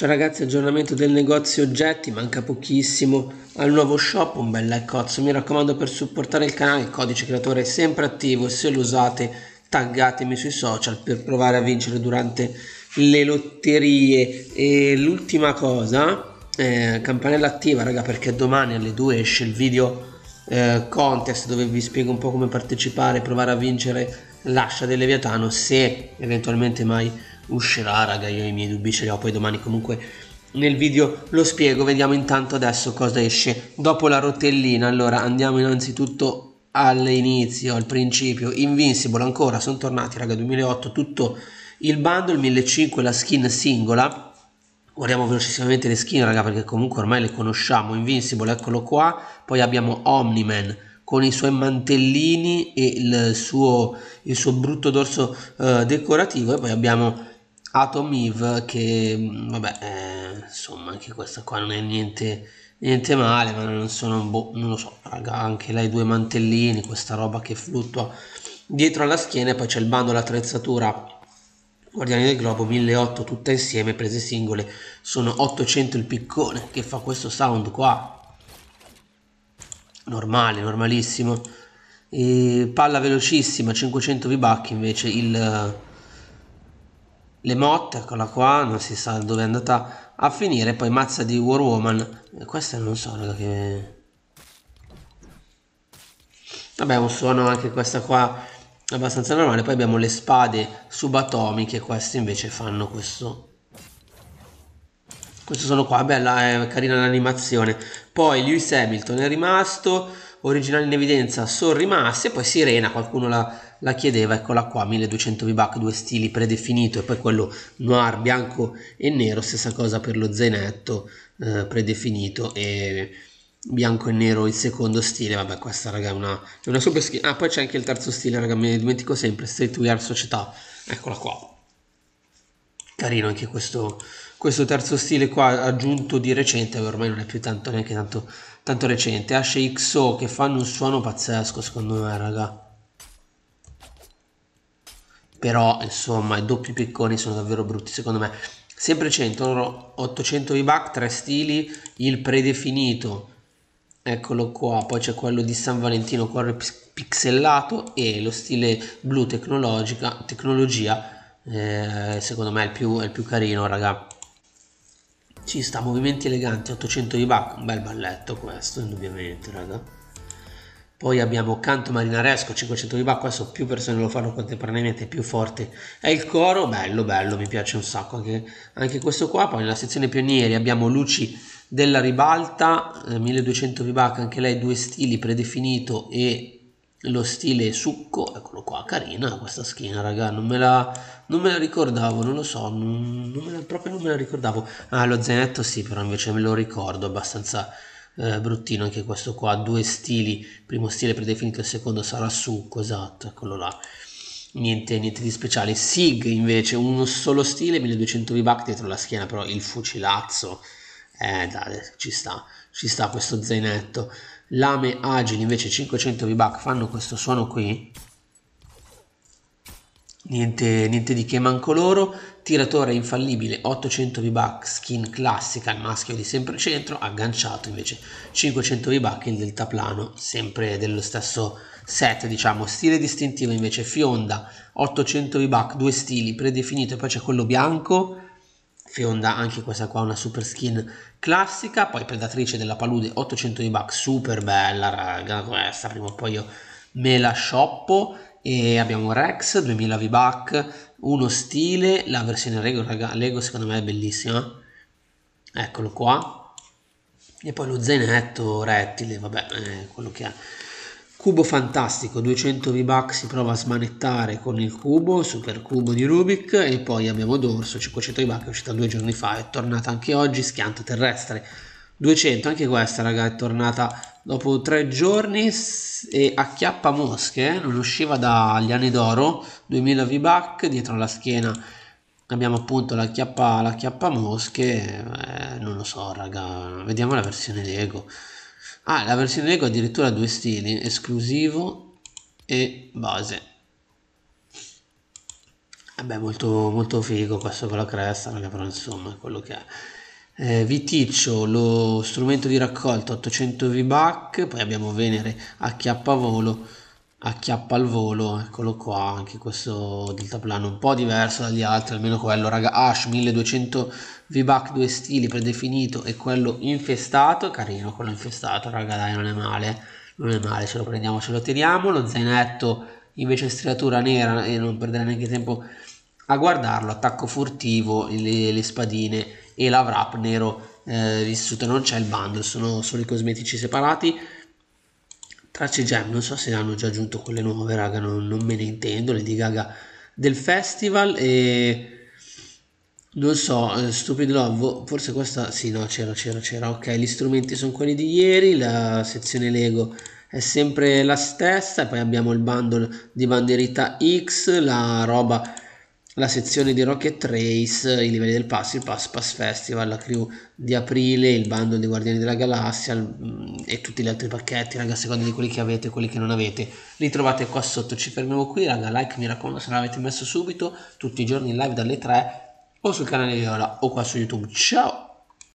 Ciao ragazzi, aggiornamento del negozio oggetti, manca pochissimo al nuovo shop, un bel like cozzo. Mi raccomando per supportare il canale, il codice creatore è sempre attivo e se lo usate taggatemi sui social per provare a vincere durante le lotterie. E l'ultima cosa, eh, campanella attiva raga perché domani alle 2 esce il video eh, contest dove vi spiego un po' come partecipare, provare a vincere l'ascia del Leviatano se eventualmente mai uscirà, raga, io i miei dubbi ce li ho, poi domani comunque nel video lo spiego, vediamo intanto adesso cosa esce dopo la rotellina. Allora, andiamo innanzitutto all'inizio, al principio, Invincible ancora, sono tornati raga 2008, tutto il bundle, 1500 la skin singola. Guardiamo velocissimamente le skin raga perché comunque ormai le conosciamo, Invincible eccolo qua, poi abbiamo Omniman con i suoi mantellini e il suo, il suo brutto dorso eh, decorativo e poi abbiamo Atom Eve che mm, vabbè eh, insomma anche questa qua non è niente, niente male ma non sono boh, non lo so raga anche lei due mantellini questa roba che fluttua dietro alla schiena e poi c'è il bando l'attrezzatura Guardiani del Globo 1800 tutte insieme prese singole sono 800 il piccone che fa questo sound qua normale normalissimo e palla velocissima 500 v invece il le motte, eccola qua, non si sa dove è andata a finire, poi mazza di War Woman, eh, questa non so raga che... Vabbè un suono anche questa qua abbastanza normale, poi abbiamo le spade subatomiche, queste invece fanno questo... Questo sono qua, bella, è eh, carina l'animazione. Poi Lewis Hamilton è rimasto, originali in evidenza sono rimaste, poi Sirena, qualcuno la, la chiedeva, eccola qua, 1200 V-Buck, due stili predefinito e poi quello noir bianco e nero, stessa cosa per lo zainetto eh, predefinito e bianco e nero il secondo stile, vabbè questa raga è una, è una super skin, ah poi c'è anche il terzo stile raga, mi dimentico sempre, Streetwear Società, eccola qua, carino anche questo, questo terzo stile qua aggiunto di recente, ormai non è più tanto neanche tanto tanto recente, Asce XO che fanno un suono pazzesco secondo me raga però insomma i doppi picconi sono davvero brutti secondo me sempre 100 800 V-Buck tre stili il predefinito eccolo qua poi c'è quello di San Valentino cuore pixellato e lo stile blu tecnologica tecnologia eh, secondo me è il più, è il più carino raga ci sta, movimenti eleganti, 800 di Bach, un bel balletto questo, indubbiamente, raga. Poi abbiamo canto marinaresco, 500 di Bach, adesso più persone lo fanno contemporaneamente, più forte. è il coro, bello, bello, mi piace un sacco anche, anche questo qua. Poi nella sezione pionieri abbiamo luci della ribalta, 1200 eh, di Bach, anche lei due stili predefinito e lo stile succo, eccolo qua, carina questa schiena raga, non me la, non me la ricordavo, non lo so, non, non la, proprio non me la ricordavo, ah lo zainetto sì però invece me lo ricordo abbastanza eh, bruttino anche questo qua, due stili, primo stile predefinito, il secondo sarà succo, esatto, eccolo là, niente, niente di speciale, SIG invece, uno solo stile, 1200 V-Buck dietro la schiena però il fucilazzo, eh, dai, ci sta, ci sta questo zainetto. Lame agili invece 500 V-Buck fanno questo suono qui. Niente, niente di che manco loro. Tiratore infallibile 800 V-Buck, skin classica, il maschio di sempre centro. Agganciato invece 500 V-Buck, il deltaplano, sempre dello stesso set, diciamo. Stile distintivo invece Fionda 800 V-Buck, due stili predefiniti, poi c'è quello bianco Fionda anche questa qua una super skin classica, poi Predatrice della Palude 800 di bucks, super bella raga, questa prima o poi io me la shoppo e abbiamo Rex 2000 V-Buck, uno stile, la versione Lego, raga, Lego secondo me è bellissima. Eccolo qua. E poi lo zainetto rettile, vabbè, eh, quello che è. Cubo fantastico, 200 V-Bucks si prova a smanettare con il cubo, super cubo di Rubik e poi abbiamo Dorso, 500 V-Bucks è uscita due giorni fa, è tornata anche oggi, schianto terrestre. 200, anche questa raga è tornata dopo tre giorni e acchiappa mosche, eh, non usciva dagli anni d'oro, 2000 V-Bucks, dietro la schiena abbiamo appunto la chiappa, mosche, eh, non lo so raga, vediamo la versione Lego. Ah, la versione Lego ha due stili, esclusivo e base. Vabbè, molto, molto figo questo con la cresta, raga, però insomma è quello che è. Eh, Viticcio, lo strumento di raccolta 800 V-Buck, poi abbiamo Venere a chiappavolo acchiappa al volo eccolo qua anche questo deltaplano un po' diverso dagli altri almeno quello raga Ash 1200 V-Buck due stili predefinito e quello infestato carino quello infestato raga dai non è male non è male ce lo prendiamo ce lo tiriamo lo zainetto invece striatura nera e non perdere neanche tempo a guardarlo attacco furtivo le, le spadine e la wrap nero eh, vissuto non c'è il bundle sono solo i cosmetici separati Tracce Jam non so se hanno già aggiunto quelle nuove, raga, non, non me ne intendo, le di Gaga del festival e non so, eh, Stupid Love, forse questa sì, no, c'era, c'era, c'era. Ok, gli strumenti sono quelli di ieri, la sezione Lego è sempre la stessa, poi abbiamo il bundle di bandierita X, la roba la sezione di Rocket Race, i livelli del pass, il Pass Pass Festival, la crew di aprile, il bando dei Guardiani della Galassia mm, e tutti gli altri pacchetti, raga, a seconda di quelli che avete e quelli che non avete. Li trovate qua sotto, ci fermiamo qui, raga, like mi raccomando se non l'avete messo subito, tutti i giorni in live dalle 3 o sul canale di Viola o qua su YouTube. Ciao!